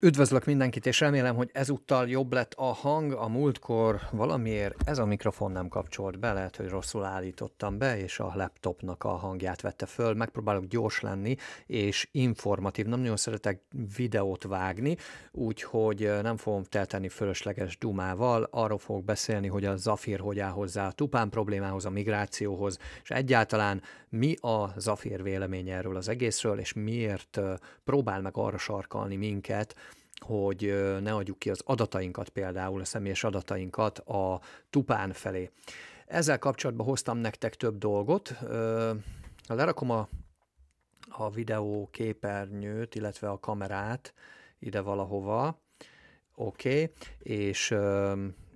Üdvözlök mindenkit, és remélem, hogy ezúttal jobb lett a hang. A múltkor valamiért ez a mikrofon nem kapcsolt be, lehet, hogy rosszul állítottam be, és a laptopnak a hangját vette föl. Megpróbálok gyors lenni, és informatív. Nem nagyon szeretek videót vágni, úgyhogy nem fogom telteni fölösleges dumával. Arról fogok beszélni, hogy a Zafir hogy áll hozzá a tupán problémához, a migrációhoz, és egyáltalán mi a Zafir vélemény erről az egészről, és miért próbál meg arra sarkalni minket, hogy ne adjuk ki az adatainkat például, a személyes adatainkat a tupán felé. Ezzel kapcsolatban hoztam nektek több dolgot. Lerakom a, a videó képernyőt, illetve a kamerát ide valahova. Oké, okay. és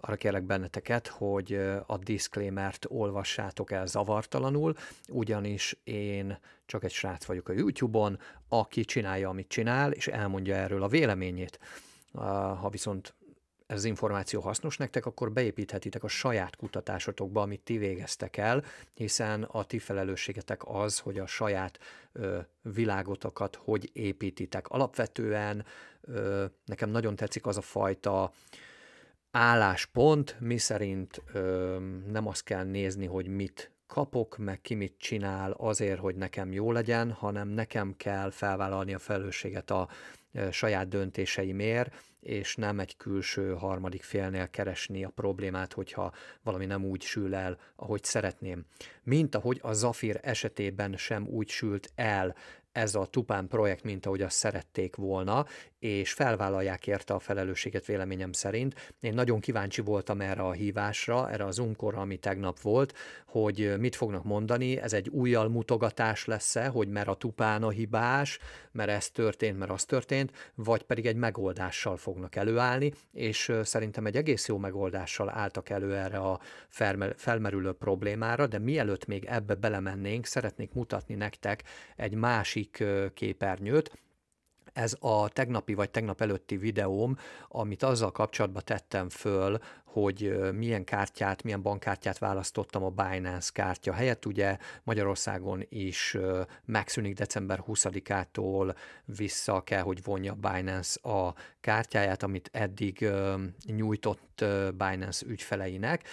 arra kérlek benneteket, hogy a disclaimert olvassátok el zavartalanul, ugyanis én csak egy srác vagyok a YouTube-on, aki csinálja, amit csinál, és elmondja erről a véleményét. Ha viszont ez az információ hasznos nektek, akkor beépíthetitek a saját kutatásotokba, amit ti végeztek el, hiszen a ti felelősségetek az, hogy a saját ö, világotokat hogy építitek. Alapvetően ö, nekem nagyon tetszik az a fajta álláspont, mi szerint ö, nem azt kell nézni, hogy mit kapok, meg ki mit csinál azért, hogy nekem jó legyen, hanem nekem kell felvállalni a felelősséget a ö, saját döntéseimért, és nem egy külső harmadik félnél keresni a problémát, hogyha valami nem úgy sül el, ahogy szeretném. Mint ahogy a Zafir esetében sem úgy sült el ez a Tupán projekt, mint ahogy azt szerették volna, és felvállalják érte a felelősséget véleményem szerint. Én nagyon kíváncsi voltam erre a hívásra, erre az unkorra, ami tegnap volt, hogy mit fognak mondani, ez egy újjal mutogatás lesz-e, hogy mert a tupán a hibás, mert ez történt, mert az történt, vagy pedig egy megoldással fognak előállni, és szerintem egy egész jó megoldással álltak elő erre a felmerülő problémára, de mielőtt még ebbe belemennénk, szeretnék mutatni nektek egy másik képernyőt, ez a tegnapi vagy tegnap előtti videóm, amit azzal kapcsolatban tettem föl, hogy milyen kártyát, milyen bankkártyát választottam a Binance kártya helyett. Ugye Magyarországon is megszűnik december 20-ától vissza kell, hogy vonja Binance a kártyáját, amit eddig nyújtott Binance ügyfeleinek.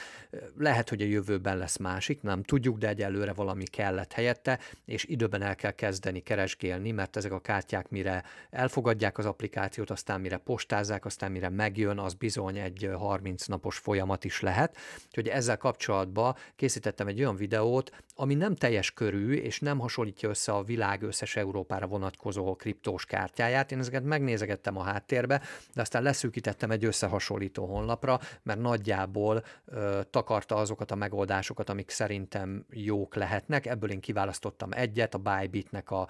Lehet, hogy a jövőben lesz másik, nem tudjuk, de egyelőre valami kellett helyette, és időben el kell kezdeni keresgélni, mert ezek a kártyák mire elfogadják az applikációt, aztán mire postázzák, aztán mire megjön, az bizony egy 30 napos erőszakos folyamat is lehet. Úgyhogy ezzel kapcsolatban készítettem egy olyan videót, ami nem teljes körű, és nem hasonlítja össze a világ összes Európára vonatkozó kriptós kártyáját. Én ezeket megnézegettem a háttérbe, de aztán leszűkítettem egy összehasonlító honlapra, mert nagyjából ö, takarta azokat a megoldásokat, amik szerintem jók lehetnek. Ebből én kiválasztottam egyet, a Bybitnek a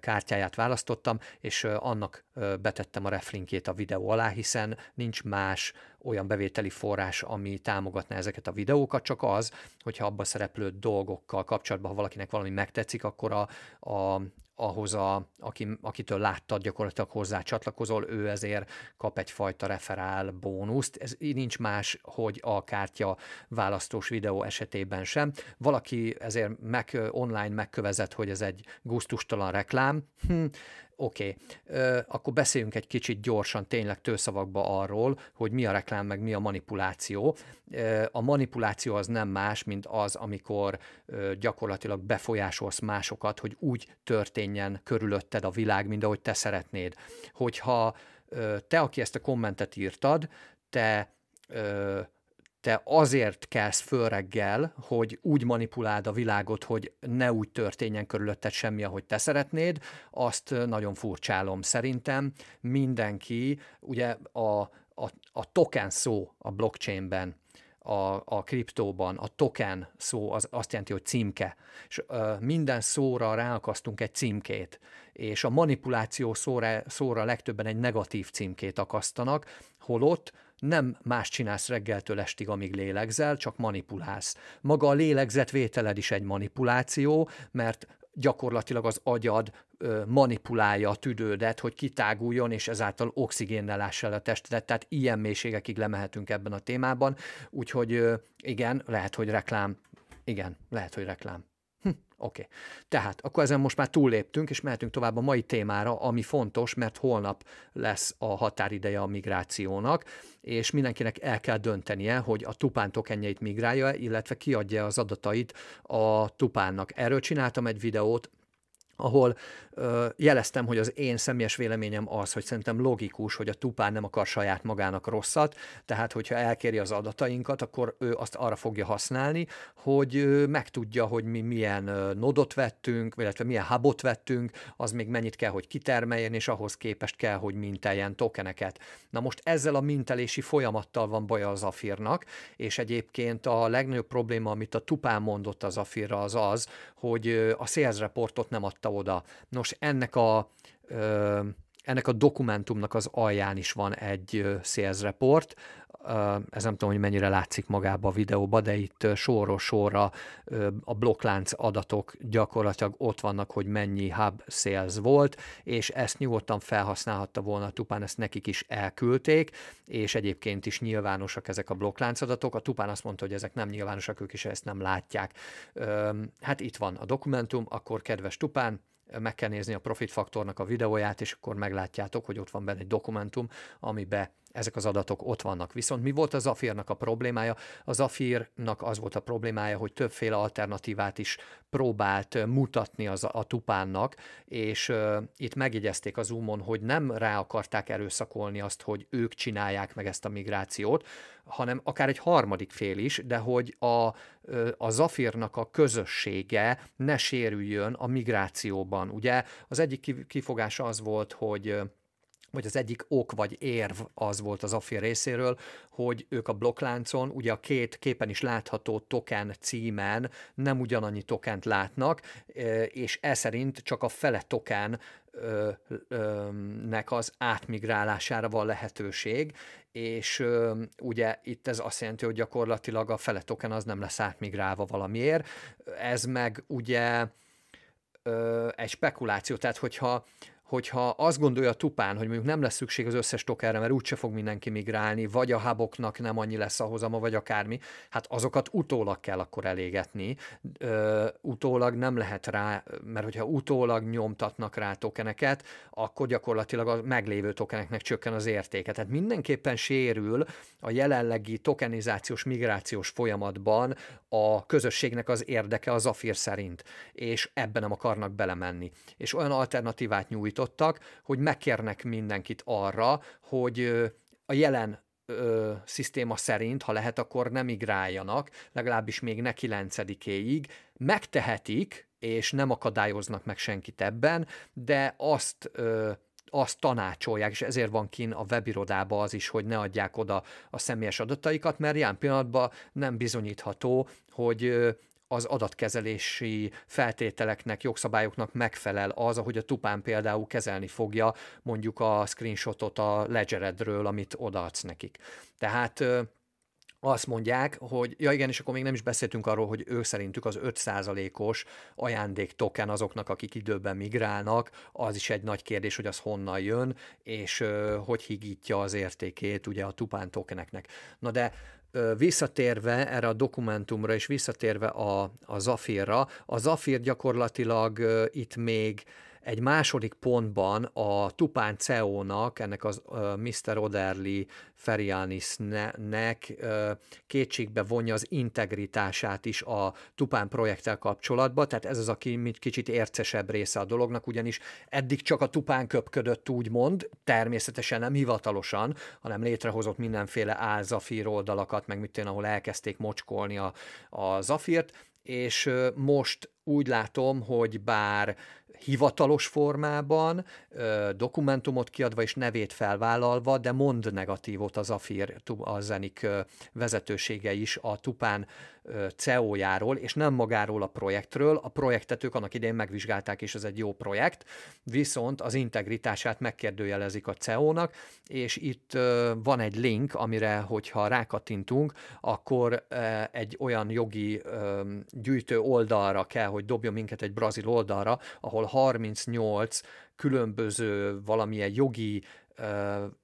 kártyáját választottam, és annak betettem a reflinkét a videó alá, hiszen nincs más olyan bevételi forrás, ami támogatná ezeket a videókat, csak az, hogyha abba szereplő dolgokkal kapcsolatban, ha valakinek valami megtetszik, akkor a, a, ahhoz, a, aki, akitől láttad, gyakorlatilag hozzá csatlakozol, ő ezért kap egyfajta referál bónuszt. Ez így nincs más, hogy a kártya választós videó esetében sem. Valaki ezért meg, online megkövezett, hogy ez egy gusztustalan reklám. Hm, Oké, okay. akkor beszéljünk egy kicsit gyorsan tényleg tőszavakba arról, hogy mi a reklám, meg mi a manipuláció. A manipuláció az nem más, mint az, amikor gyakorlatilag befolyásolsz másokat, hogy úgy történjen körülötted a világ, mint ahogy te szeretnéd. Hogyha te, aki ezt a kommentet írtad, te te azért kelsz föl reggel, hogy úgy manipuláld a világot, hogy ne úgy történjen körülötted semmi, ahogy te szeretnéd, azt nagyon furcsálom szerintem. Mindenki, ugye a, a, a token szó a blockchainben, a, a kriptóban, a token szó az azt jelenti, hogy címke, és ö, minden szóra ráakasztunk egy címkét, és a manipuláció szóra, szóra legtöbben egy negatív címkét akasztanak, holott nem más csinálsz reggeltől estig, amíg lélegzel, csak manipulálsz. Maga a lélegzetvételed is egy manipuláció, mert gyakorlatilag az agyad manipulálja a tüdődet, hogy kitáguljon, és ezáltal oxigénnel el a testedet, tehát ilyen mélységekig lemehetünk ebben a témában, úgyhogy igen, lehet, hogy reklám, igen, lehet, hogy reklám. Oké. Okay. Tehát akkor ezen most már túlléptünk, és mehetünk tovább a mai témára, ami fontos, mert holnap lesz a határideje a migrációnak, és mindenkinek el kell döntenie, hogy a Tupán tokenjeit migrálja, illetve kiadja az adatait a Tupánnak. Erről csináltam egy videót, ahol ö, jeleztem, hogy az én személyes véleményem az, hogy szerintem logikus, hogy a tupán nem akar saját magának rosszat, tehát hogyha elkéri az adatainkat, akkor ő azt arra fogja használni, hogy ö, megtudja, hogy mi milyen ö, nodot vettünk, illetve milyen hubot vettünk, az még mennyit kell, hogy kitermeljen, és ahhoz képest kell, hogy minteljen tokeneket. Na most ezzel a mintelési folyamattal van baja az Afirnak, és egyébként a legnagyobb probléma, amit a tupán mondott az Afirra, az az, hogy a sales reportot nem adta adta oda. Nos, ennek a ennek a dokumentumnak az alján is van egy sales report, ez nem tudom, hogy mennyire látszik magába a videóba, de itt sorról sorra a blokklánc adatok gyakorlatilag ott vannak, hogy mennyi hub sales volt, és ezt nyugodtan felhasználhatta volna Tupán, ezt nekik is elküldték, és egyébként is nyilvánosak ezek a blokklánc adatok. A Tupán azt mondta, hogy ezek nem nyilvánosak, ők is ezt nem látják. Hát itt van a dokumentum, akkor kedves Tupán, meg kell nézni a Profit Faktornak a videóját, és akkor meglátjátok, hogy ott van benne egy dokumentum, amibe ezek az adatok ott vannak. Viszont mi volt az Afirnak a problémája? Az Afirnak az volt a problémája, hogy többféle alternatívát is próbált mutatni az a tupánnak, és uh, itt megjegyezték az Zoomon, hogy nem rá akarták erőszakolni azt, hogy ők csinálják meg ezt a migrációt, hanem akár egy harmadik fél is, de hogy a, a Zafirnak a közössége ne sérüljön a migrációban. Ugye az egyik kifogás az volt, hogy vagy az egyik ok vagy érv az volt az AFI részéről, hogy ők a blokkláncon, ugye a két képen is látható token címen nem ugyanannyi tokent látnak, és e szerint csak a fele token nek az átmigrálására van lehetőség, és ugye itt ez azt jelenti, hogy gyakorlatilag a fele token az nem lesz átmigrálva valamiért, ez meg ugye egy spekuláció, tehát hogyha hogyha azt gondolja tupán, hogy mondjuk nem lesz szükség az összes tokerre, mert úgyse fog mindenki migrálni, vagy a háboknak nem annyi lesz a hozama, vagy akármi, hát azokat utólag kell akkor elégetni. Ö, utólag nem lehet rá, mert hogyha utólag nyomtatnak rá tokeneket, akkor gyakorlatilag a meglévő tokeneknek csökken az értéke. Tehát mindenképpen sérül a jelenlegi tokenizációs, migrációs folyamatban a közösségnek az érdeke az Zafir szerint, és ebben nem akarnak belemenni. És olyan alternatívát nyújt kialakítottak, hogy megkérnek mindenkit arra, hogy a jelen ö, szisztéma szerint, ha lehet, akkor nem migráljanak, legalábbis még ne 9-éig. Megtehetik, és nem akadályoznak meg senkit ebben, de azt ö, azt tanácsolják, és ezért van kin a webirodába az is, hogy ne adják oda a személyes adataikat, mert ilyen pillanatban nem bizonyítható, hogy az adatkezelési feltételeknek, jogszabályoknak megfelel az, ahogy a Tupán például kezelni fogja mondjuk a screenshotot a ledgeredről, amit odaadsz nekik. Tehát azt mondják, hogy ja igen, és akkor még nem is beszéltünk arról, hogy ők szerintük az 5%-os ajándéktoken azoknak, akik időben migrálnak, az is egy nagy kérdés, hogy az honnan jön, és hogy higítja az értékét ugye a tupán tokeneknek. Na de visszatérve erre a dokumentumra, és visszatérve a, a Zafirra, a Zafir gyakorlatilag itt még egy második pontban a Tupán CEO-nak, ennek az uh, Mr. Oderli Ferianisnek uh, kétségbe vonja az integritását is a Tupán projekttel kapcsolatban, tehát ez az a kicsit ércesebb része a dolognak, ugyanis eddig csak a Tupán köpködött úgymond, természetesen nem hivatalosan, hanem létrehozott mindenféle álzafír oldalakat, meg mit én, ahol elkezdték mocskolni a, a zafírt, és most úgy látom, hogy bár hivatalos formában, dokumentumot kiadva és nevét felvállalva, de mond negatívot az Afir, a zenik vezetősége is a Tupán CEO-járól, és nem magáról a projektről. A projektet ők annak idején megvizsgálták, és ez egy jó projekt, viszont az integritását megkérdőjelezik a CEO-nak, és itt van egy link, amire, hogyha rákattintunk, akkor egy olyan jogi gyűjtő oldalra kell, hogy dobja minket egy brazil oldalra, ahol 38 különböző valamilyen jogi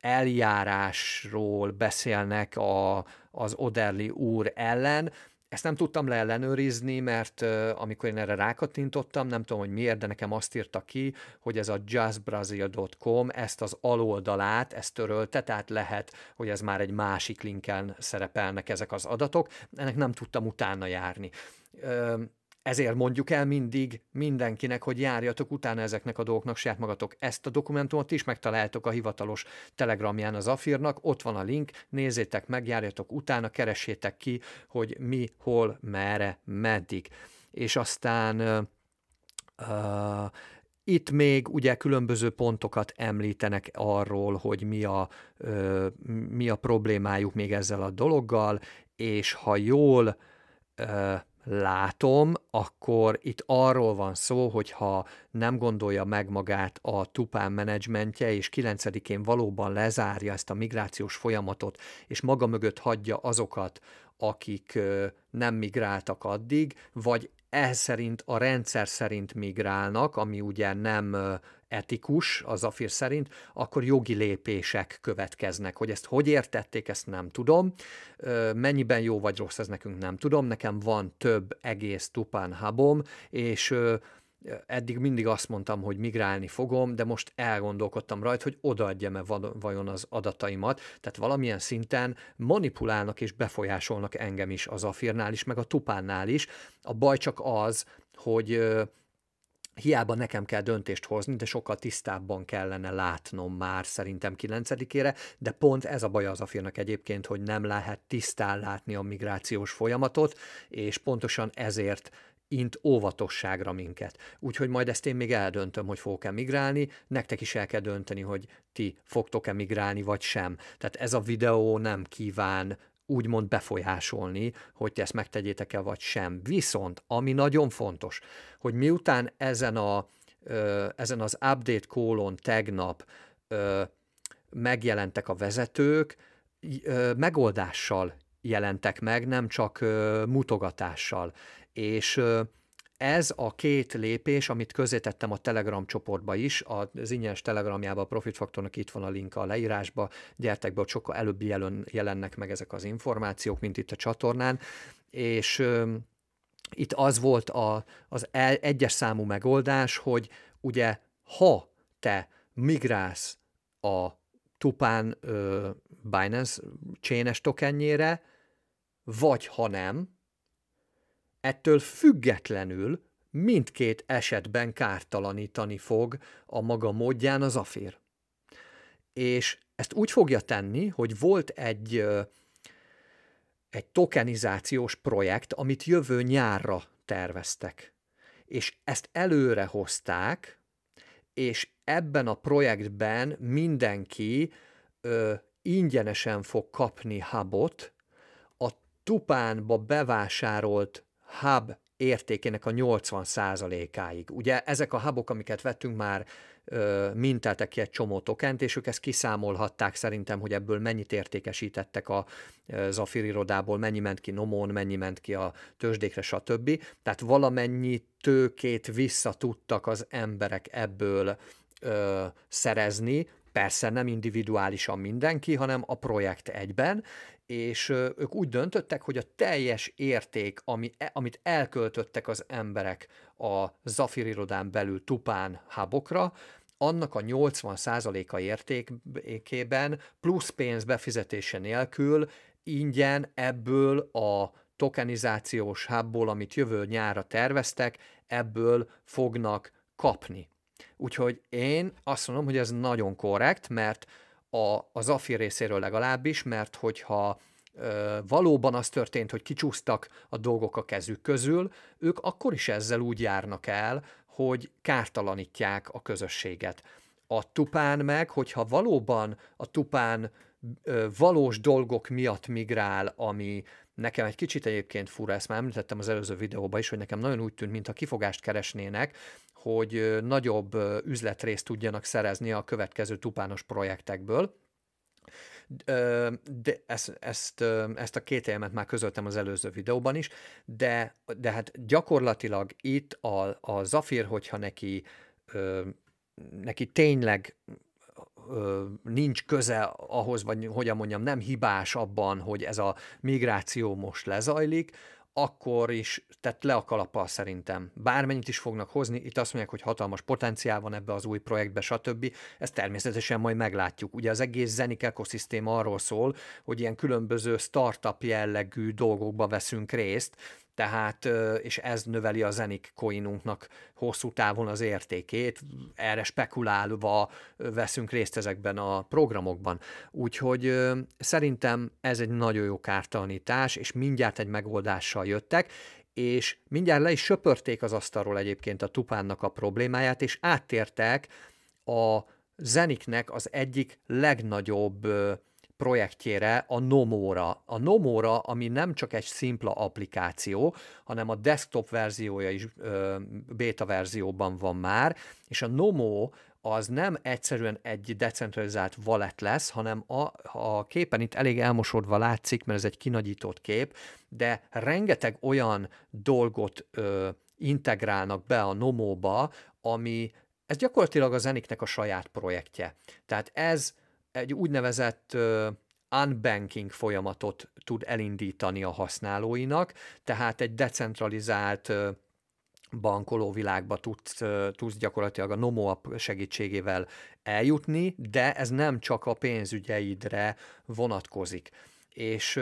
eljárásról beszélnek a, az Oderli úr ellen, ezt nem tudtam leellenőrizni, mert uh, amikor én erre rákattintottam, nem tudom, hogy miért, de nekem azt írta ki, hogy ez a jazzbrazil.com ezt az aloldalát, ezt törölte, tehát lehet, hogy ez már egy másik linken szerepelnek ezek az adatok. Ennek nem tudtam utána járni. Uh, ezért mondjuk el mindig mindenkinek, hogy járjatok utána ezeknek a dolgoknak saját magatok. Ezt a dokumentumot is megtaláltok a hivatalos telegramján az Afirnak, ott van a link, nézzétek meg, járjatok utána, keresétek ki, hogy mi, hol, merre, meddig. És aztán uh, itt még ugye különböző pontokat említenek arról, hogy mi a, uh, mi a problémájuk még ezzel a dologgal, és ha jól uh, látom, akkor itt arról van szó, hogy ha nem gondolja meg magát a Tupán menedzsmentje, és 9-én valóban lezárja ezt a migrációs folyamatot, és maga mögött hagyja azokat, akik nem migráltak addig, vagy ez szerint a rendszer szerint migrálnak, ami ugye nem etikus, az Zafir szerint, akkor jogi lépések következnek. Hogy ezt hogy értették, ezt nem tudom. Mennyiben jó vagy rossz, ez nekünk nem tudom. Nekem van több egész tupán habom, és eddig mindig azt mondtam, hogy migrálni fogom, de most elgondolkodtam rajta, hogy odaadjam-e vajon az adataimat. Tehát valamilyen szinten manipulálnak és befolyásolnak engem is az Afirnál is, meg a Tupánnál is. A baj csak az, hogy hiába nekem kell döntést hozni, de sokkal tisztábban kellene látnom már szerintem kilencedikére, de pont ez a baj az a filmnek egyébként, hogy nem lehet tisztán látni a migrációs folyamatot, és pontosan ezért int óvatosságra minket. Úgyhogy majd ezt én még eldöntöm, hogy fogok-e migrálni, nektek is el kell dönteni, hogy ti fogtok-e migrálni, vagy sem. Tehát ez a videó nem kíván úgymond befolyásolni, hogy ezt megtegyétek-e vagy sem. Viszont, ami nagyon fontos, hogy miután ezen, a, ezen az update kólon tegnap megjelentek a vezetők, megoldással jelentek meg, nem csak mutogatással. És ez a két lépés, amit közétettem a Telegram csoportba is, az ingyenes Telegramjába a Profit Faktornak itt van a link a leírásba, gyertek be, ott sokkal előbb jelön, jelennek meg ezek az információk, mint itt a csatornán, és ö, itt az volt a, az el, egyes számú megoldás, hogy ugye ha te migrálsz a Tupán ö, Binance csénes tokenjére, vagy ha nem, Ettől függetlenül mindkét esetben kártalanítani fog a maga módján az afér. És ezt úgy fogja tenni, hogy volt egy, egy tokenizációs projekt, amit jövő nyárra terveztek. És ezt előre hozták, és ebben a projektben mindenki ö, ingyenesen fog kapni habot a tupánba bevásárolt hub értékének a 80%-áig. Ugye ezek a hubok, amiket vettünk már, ö, minteltek ki egy csomó tokent, és ők ezt kiszámolhatták szerintem, hogy ebből mennyit értékesítettek a Zafir irodából, mennyi ment ki Nomon, mennyi ment ki a tőzsdékre, stb. Tehát valamennyi tőkét vissza tudtak az emberek ebből ö, szerezni, Persze nem individuálisan mindenki, hanem a projekt egyben, és ők úgy döntöttek, hogy a teljes érték, ami, e, amit elköltöttek az emberek a Zafir irodán belül Tupán hábokra, annak a 80%-a értékében plusz pénz befizetése nélkül ingyen ebből a tokenizációs hábból, amit jövő nyára terveztek, ebből fognak kapni. Úgyhogy én azt mondom, hogy ez nagyon korrekt, mert a, az AFI részéről legalábbis, mert hogyha ö, valóban az történt, hogy kicsúsztak a dolgok a kezük közül, ők akkor is ezzel úgy járnak el, hogy kártalanítják a közösséget. A tupán meg, hogyha valóban a tupán ö, valós dolgok miatt migrál, ami nekem egy kicsit egyébként fura, ezt már említettem az előző videóban is, hogy nekem nagyon úgy tűnt, mintha kifogást keresnének, hogy nagyobb üzletrészt tudjanak szerezni a következő tupános projektekből. De ezt, ezt, ezt a két elemet már közöltem az előző videóban is, de, de hát gyakorlatilag itt a, a Zafir, hogyha neki, neki tényleg nincs köze ahhoz, vagy hogyan mondjam, nem hibás abban, hogy ez a migráció most lezajlik, akkor is, tehát le a kalappal szerintem. Bármennyit is fognak hozni, itt azt mondják, hogy hatalmas potenciál van ebbe az új projektbe, stb. Ezt természetesen majd meglátjuk. Ugye az egész zenik ekoszisztéma arról szól, hogy ilyen különböző startup jellegű dolgokba veszünk részt, tehát, és ez növeli a zenik coinunknak hosszú távon az értékét, erre spekulálva veszünk részt ezekben a programokban. Úgyhogy szerintem ez egy nagyon jó kártalanítás, és mindjárt egy megoldással jöttek, és mindjárt le is söpörték az asztalról egyébként a Tupánnak a problémáját, és áttértek a zeniknek az egyik legnagyobb projektjére, a Nomóra. A Nomóra, ami nem csak egy szimpla applikáció, hanem a desktop verziója is ö, beta verzióban van már, és a Nomo az nem egyszerűen egy decentralizált valet lesz, hanem a, a képen itt elég elmosodva látszik, mert ez egy kinagyított kép, de rengeteg olyan dolgot ö, integrálnak be a Nomóba, ami ez gyakorlatilag a zeniknek a saját projektje. Tehát ez egy úgynevezett unbanking folyamatot tud elindítani a használóinak, tehát egy decentralizált bankoló világba tudsz, tudsz gyakorlatilag a NomoApp segítségével eljutni, de ez nem csak a pénzügyeidre vonatkozik és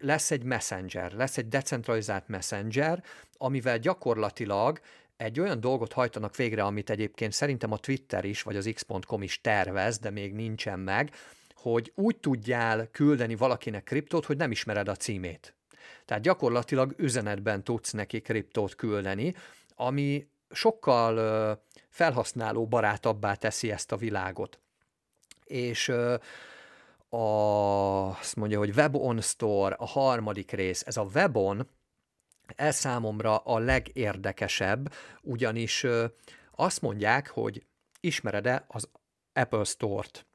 lesz egy messenger, lesz egy decentralizált messenger, amivel gyakorlatilag egy olyan dolgot hajtanak végre, amit egyébként szerintem a Twitter is, vagy az x.com is tervez, de még nincsen meg, hogy úgy tudjál küldeni valakinek kriptót, hogy nem ismered a címét. Tehát gyakorlatilag üzenetben tudsz neki kriptót küldeni, ami sokkal felhasználó barátabbá teszi ezt a világot. És a, azt mondja, hogy webon Store, a harmadik rész, ez a Webon, ez számomra a legérdekesebb, ugyanis azt mondják, hogy ismered-e az Apple Store-t?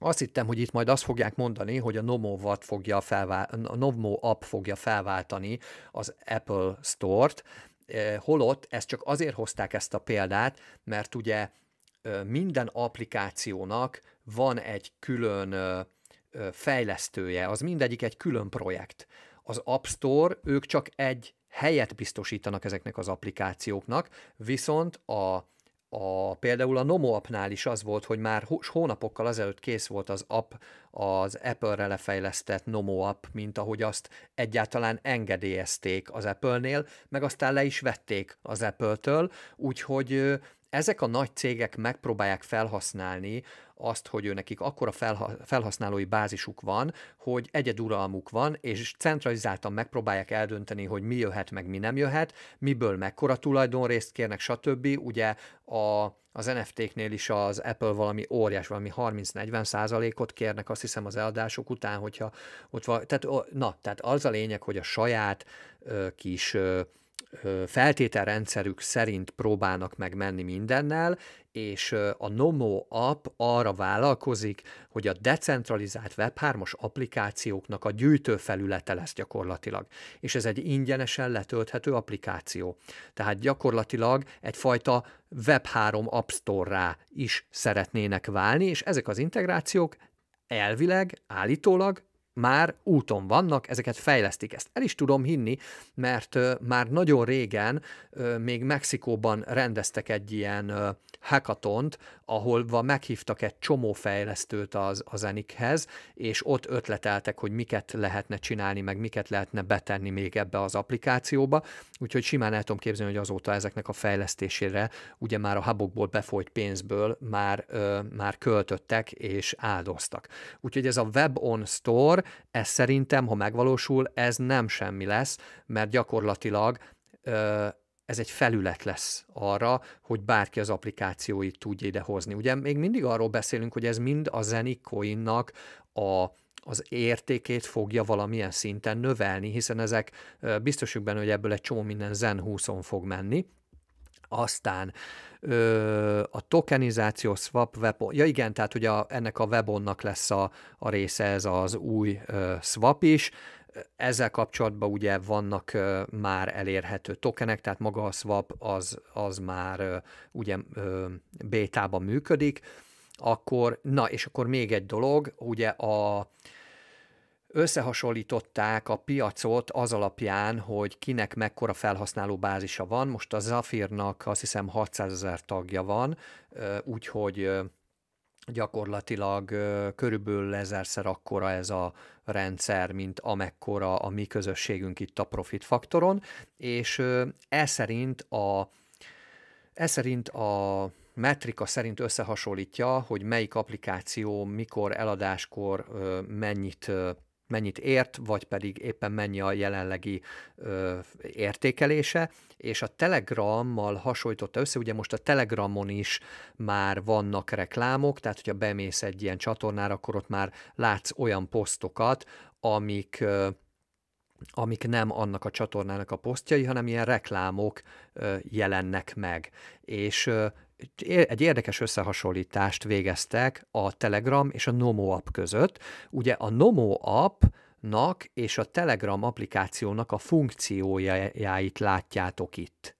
Azt hittem, hogy itt majd azt fogják mondani, hogy a Nomo, fogja felvá- a Nomo app fogja felváltani az Apple Store-t, e, holott ezt csak azért hozták ezt a példát, mert ugye minden applikációnak van egy külön fejlesztője, az mindegyik egy külön projekt az App Store, ők csak egy helyet biztosítanak ezeknek az applikációknak, viszont a, a, például a Nomo appnál is az volt, hogy már hónapokkal azelőtt kész volt az app, az Apple-re lefejlesztett Nomo app, mint ahogy azt egyáltalán engedélyezték az Apple-nél, meg aztán le is vették az Apple-től, úgyhogy ezek a nagy cégek megpróbálják felhasználni azt, hogy ő nekik akkora felhasználói bázisuk van, hogy egyeduralmuk van, és centralizáltan megpróbálják eldönteni, hogy mi jöhet, meg mi nem jöhet, miből mekkora tulajdonrészt kérnek, stb. Ugye a az NFT-knél is az Apple valami óriás, valami 30-40 százalékot kérnek, azt hiszem az eladások után, hogyha ott van, tehát, na, tehát az a lényeg, hogy a saját ö, kis ö, feltételrendszerük szerint próbálnak meg menni mindennel, és a Nomo app arra vállalkozik, hogy a decentralizált Web3-os applikációknak a gyűjtőfelülete lesz gyakorlatilag. És ez egy ingyenesen letölthető applikáció. Tehát gyakorlatilag egyfajta Web3 App store is szeretnének válni, és ezek az integrációk elvileg, állítólag már úton vannak, ezeket fejlesztik. Ezt el is tudom hinni, mert már nagyon régen még Mexikóban rendeztek egy ilyen hackatont, ahol meghívtak egy csomó fejlesztőt az, az Enikhez, és ott ötleteltek, hogy miket lehetne csinálni, meg miket lehetne betenni még ebbe az applikációba. Úgyhogy simán el tudom képzelni, hogy azóta ezeknek a fejlesztésére ugye már a habokból befolyt pénzből már, ö, már költöttek és áldoztak. Úgyhogy ez a Web on Store, ez szerintem, ha megvalósul, ez nem semmi lesz, mert gyakorlatilag ez egy felület lesz arra, hogy bárki az applikációit tudja idehozni. Ugye még mindig arról beszélünk, hogy ez mind a zenikoinnak a az értékét fogja valamilyen szinten növelni, hiszen ezek biztosuk benne, hogy ebből egy csomó minden Zen 20 fog menni, aztán ö, a tokenizáció swap webon, ja igen, tehát ugye a, ennek a webonnak lesz a, a része ez az új ö, swap is, ezzel kapcsolatban ugye vannak ö, már elérhető tokenek, tehát maga a swap az, az már ö, ugye ö, bétában működik, akkor, na és akkor még egy dolog, ugye a, összehasonlították a piacot az alapján, hogy kinek mekkora felhasználó bázisa van. Most a Zafirnak azt hiszem 600 ezer tagja van, úgyhogy gyakorlatilag körülbelül ezerszer akkora ez a rendszer, mint amekkora a mi közösségünk itt a Profit Faktoron, és ez szerint a, ez szerint a metrika szerint összehasonlítja, hogy melyik applikáció mikor eladáskor mennyit mennyit ért, vagy pedig éppen mennyi a jelenlegi ö, értékelése, és a Telegrammal hasonlította össze, ugye most a Telegramon is már vannak reklámok, tehát hogyha bemész egy ilyen csatornára, akkor ott már látsz olyan posztokat, amik ö, amik nem annak a csatornának a posztjai, hanem ilyen reklámok ö, jelennek meg. És ö, egy érdekes összehasonlítást végeztek a Telegram és a Nomo app között. Ugye a Nomo app nak és a Telegram applikációnak a funkciójáit látjátok itt.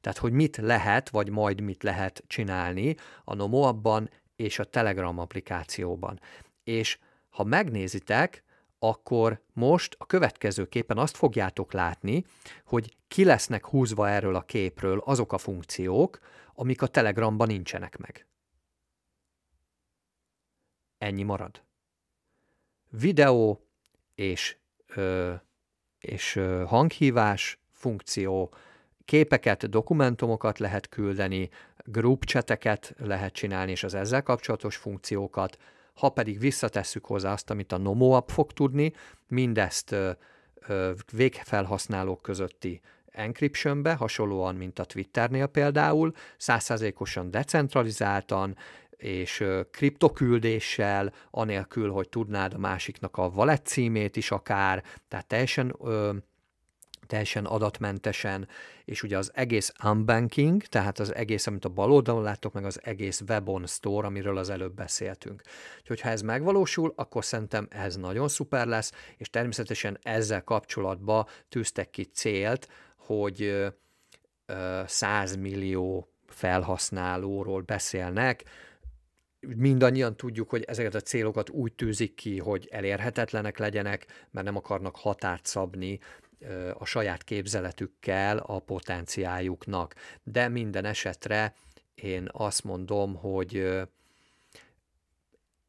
Tehát, hogy mit lehet, vagy majd mit lehet csinálni a Nomo abban és a Telegram applikációban. És ha megnézitek, akkor most a következő képen azt fogjátok látni, hogy ki lesznek húzva erről a képről azok a funkciók, amik a Telegramban nincsenek meg. Ennyi marad. Videó és, ö, és ö, hanghívás funkció, képeket, dokumentumokat lehet küldeni, cseteket lehet csinálni, és az ezzel kapcsolatos funkciókat, ha pedig visszatesszük hozzá azt, amit a Nomo app fog tudni, mindezt ö, végfelhasználók közötti encryptionbe, hasonlóan, mint a Twitternél például, százszerzékosan decentralizáltan, és kriptoküldéssel, anélkül, hogy tudnád a másiknak a wallet címét is akár, tehát teljesen ö, teljesen adatmentesen, és ugye az egész unbanking, tehát az egész, amit a bal oldalon láttok, meg az egész webon store, amiről az előbb beszéltünk. Úgyhogy ha ez megvalósul, akkor szerintem ez nagyon szuper lesz, és természetesen ezzel kapcsolatban tűztek ki célt, hogy 100 millió felhasználóról beszélnek, mindannyian tudjuk, hogy ezeket a célokat úgy tűzik ki, hogy elérhetetlenek legyenek, mert nem akarnak határt szabni a saját képzeletükkel a potenciájuknak. De minden esetre én azt mondom, hogy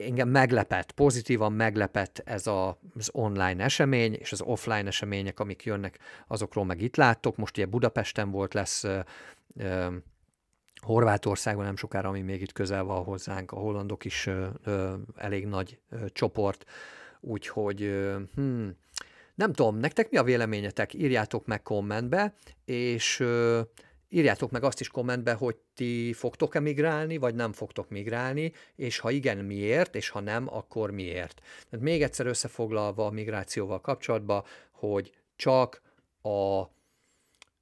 engem meglepett, pozitívan meglepett ez a, az online esemény, és az offline események, amik jönnek, azokról meg itt láttok. Most ugye Budapesten volt, lesz ö, ö, Horvátországban nem sokára, ami még itt közel van hozzánk, a hollandok is ö, ö, elég nagy ö, csoport, úgyhogy ö, hmm. nem tudom, nektek mi a véleményetek? Írjátok meg kommentbe, és ö, írjátok meg azt is kommentbe, hogy ti fogtok-e migrálni, vagy nem fogtok migrálni, és ha igen, miért, és ha nem, akkor miért. Tehát még egyszer összefoglalva a migrációval kapcsolatban, hogy csak a,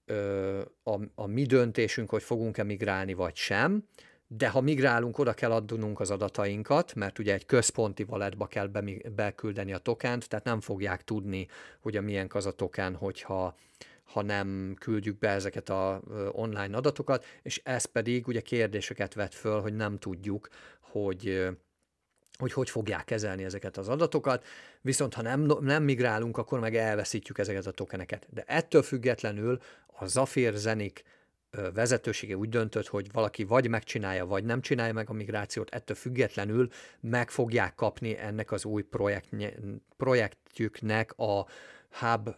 ö, a, a mi döntésünk, hogy fogunk-e migrálni, vagy sem, de ha migrálunk, oda kell adnunk az adatainkat, mert ugye egy központi valetba kell be, beküldeni a tokent, tehát nem fogják tudni, hogy a milyen az a token, hogyha ha nem küldjük be ezeket a online adatokat, és ez pedig ugye kérdéseket vet föl, hogy nem tudjuk, hogy hogy hogy fogják kezelni ezeket az adatokat, viszont ha nem, nem migrálunk, akkor meg elveszítjük ezeket a tokeneket. De ettől függetlenül a Zafir Zenik vezetősége úgy döntött, hogy valaki vagy megcsinálja, vagy nem csinálja meg a migrációt, ettől függetlenül meg fogják kapni ennek az új projekt, projektjüknek a, hub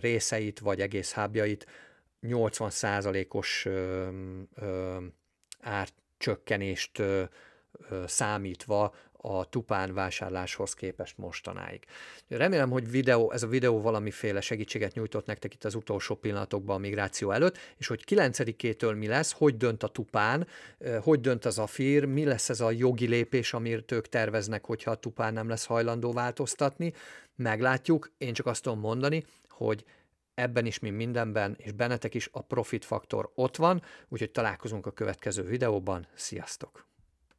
részeit, vagy egész hubjait 80%-os árcsökkenést számítva a Tupán vásárláshoz képest mostanáig. Remélem, hogy videó, ez a videó valamiféle segítséget nyújtott nektek itt az utolsó pillanatokban a migráció előtt, és hogy 9-től mi lesz, hogy dönt a Tupán, hogy dönt az a fír, mi lesz ez a jogi lépés, amit ők terveznek, hogyha a Tupán nem lesz hajlandó változtatni, meglátjuk, én csak azt tudom mondani, hogy ebben is, mi mindenben, és bennetek is a profit faktor ott van, úgyhogy találkozunk a következő videóban. Sziasztok!